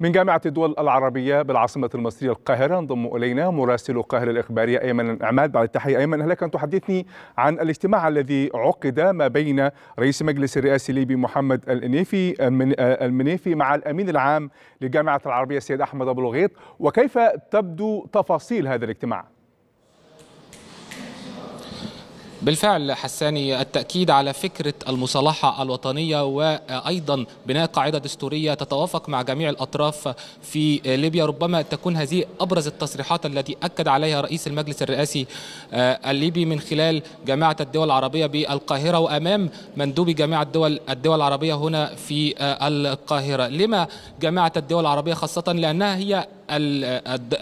من جامعة الدول العربية بالعاصمة المصرية القاهرة انضم إلينا مراسل القاهرة الإخبارية أيمن الإعمال بعد التحية أيمن هل أن تحدثني عن الاجتماع الذي عقد ما بين رئيس المجلس الرئاسي الليبي محمد الإنيفي المنيفي مع الأمين العام لجامعة العربية السيد أحمد أبو الغيط وكيف تبدو تفاصيل هذا الاجتماع؟ بالفعل حساني التأكيد على فكرة المصالحة الوطنية وأيضا بناء قاعدة دستورية تتوافق مع جميع الأطراف في ليبيا ربما تكون هذه أبرز التصريحات التي أكد عليها رئيس المجلس الرئاسي آه، الليبي من خلال جامعة الدول العربية بالقاهرة وأمام مندوب جامعة الدول الدول العربية هنا في آه، القاهرة لما جامعة الدول العربية خاصة لأنها هي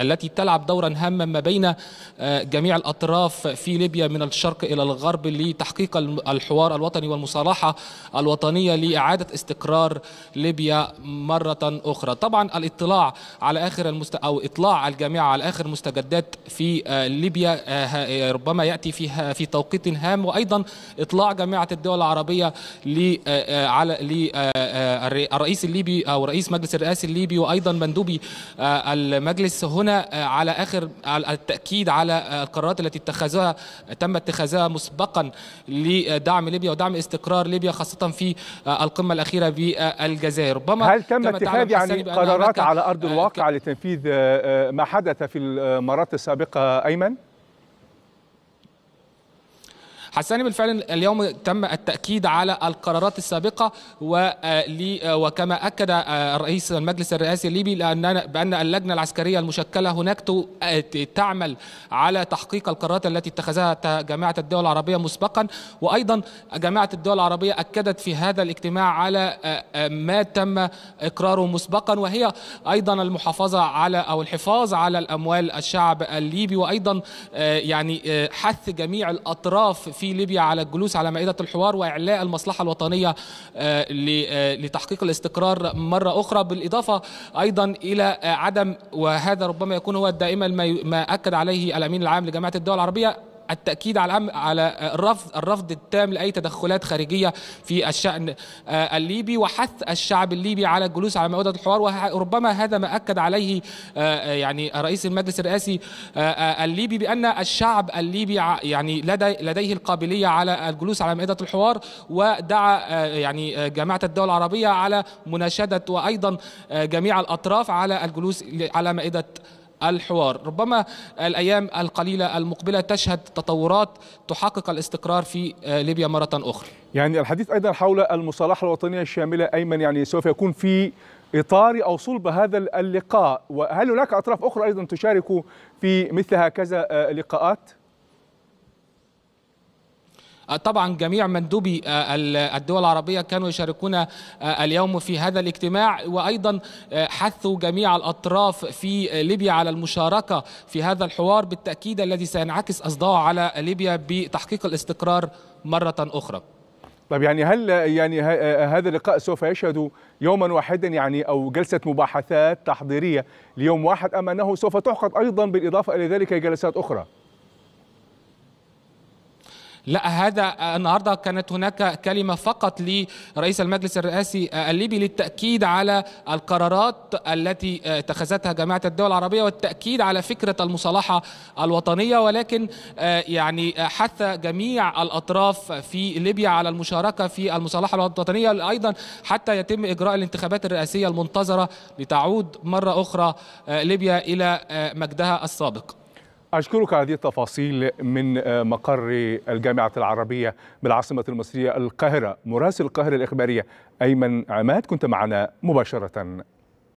التي تلعب دورا هاما ما بين آه، جميع الأطراف في ليبيا من الشرق إلى الغرب لتحقيق الحوار الوطني والمصالحة الوطنية لإعادة استقرار ليبيا مرة أخرى طبعا الاطلاع على آخر المست... أو إطلاع الجميع على آخر مستجدات في آه، ليبيا آه، ربما يأتي فيها في توقيت هام وأيضا إطلاع جامعة الدول العربية ل على الرئيس الليبي أو رئيس مجلس الرئاسي الليبي وأيضا مندوبي المجلس هنا آه، على اخر التاكيد على آه، القرارات التي اتخذها تم اتخاذها مسبقا لدعم ليبيا ودعم استقرار ليبيا خاصه في آه، القمه الاخيره بالجزائر ربما هل تم اتخاذ يعني قرارات على ارض الواقع لتنفيذ ما حدث في المرات السابقه ايمن حساني بالفعل اليوم تم التأكيد على القرارات السابقة آه، آه، وكما أكد آه، رئيس المجلس الرئاسي الليبي بأن اللجنة العسكرية المشكلة هناك تعمل على تحقيق القرارات التي اتخذها جامعة الدول العربية مسبقا وأيضا جامعة الدول العربية أكدت في هذا الاجتماع على ما تم إقراره مسبقا وهي أيضا المحافظة على أو الحفاظ على الأموال الشعب الليبي وأيضا يعني حث جميع الأطراف في في ليبيا على الجلوس على مائدة الحوار وإعلاء المصلحة الوطنية آه، آه، لتحقيق الاستقرار مرة أخرى بالإضافة أيضا إلى آه، عدم وهذا ربما يكون هو دائما ما أكد عليه الأمين العام لجامعة الدول العربية التأكيد على على الرفض الرفض التام لأي تدخلات خارجية في الشأن آه، الليبي وحث الشعب الليبي على الجلوس على مائدة الحوار وربما هذا ما أكد عليه آه، آه، يعني رئيس المجلس الرئاسي الليبي بأن الشعب الليبي يعني لدي لديه القابلية على الجلوس على مائدة الحوار ودعا يعني جماعة الدول العربية على مناشدة وأيضا جميع الأطراف على الجلوس على مائدة الحوار ربما الأيام القليلة المقبلة تشهد تطورات تحقق الاستقرار في آه، ليبيا مرة أخرى يعني الحديث أيضا حول المصالحة الوطنية الشاملة أيمن يعني سوف يكون في إطار أو صلب هذا اللقاء وهل هناك أطراف أخرى أيضا تشارك في مثل هكذا آه، لقاءات؟ آه، طبعا جميع مندوبي آه، الدول العربية كانوا يشاركون آه، اليوم في هذا الاجتماع وأيضا حثوا جميع الأطراف في ليبيا على المشاركة في هذا الحوار بالتأكيد الذي سينعكس أصداؤه على ليبيا بتحقيق الاستقرار مرة أخرى طيب يعني هل يعني هذا اللقاء سوف يشهد يوما واحدا يعني او جلسه مباحثات تحضيريه ليوم واحد ام انه سوف تعقد ايضا بالاضافه الى ذلك جلسات اخرى؟ لا هذا النهارده كانت هناك كلمه فقط لرئيس المجلس الرئاسي الليبي للتاكيد على القرارات التي اتخذتها جامعه الدول العربيه والتاكيد على فكره المصالحه الوطنيه ولكن يعني حث جميع الاطراف في ليبيا على المشاركه في المصالحه الوطنيه ايضا حتى يتم اجراء الانتخابات الرئاسيه المنتظره لتعود مره اخرى ليبيا الى مجدها السابق أشكرك هذه التفاصيل من آه، مقر الجامعة العربية بالعاصمة المصرية القاهرة مراسل القاهرة الإخبارية أيمن عماد كنت معنا مباشرة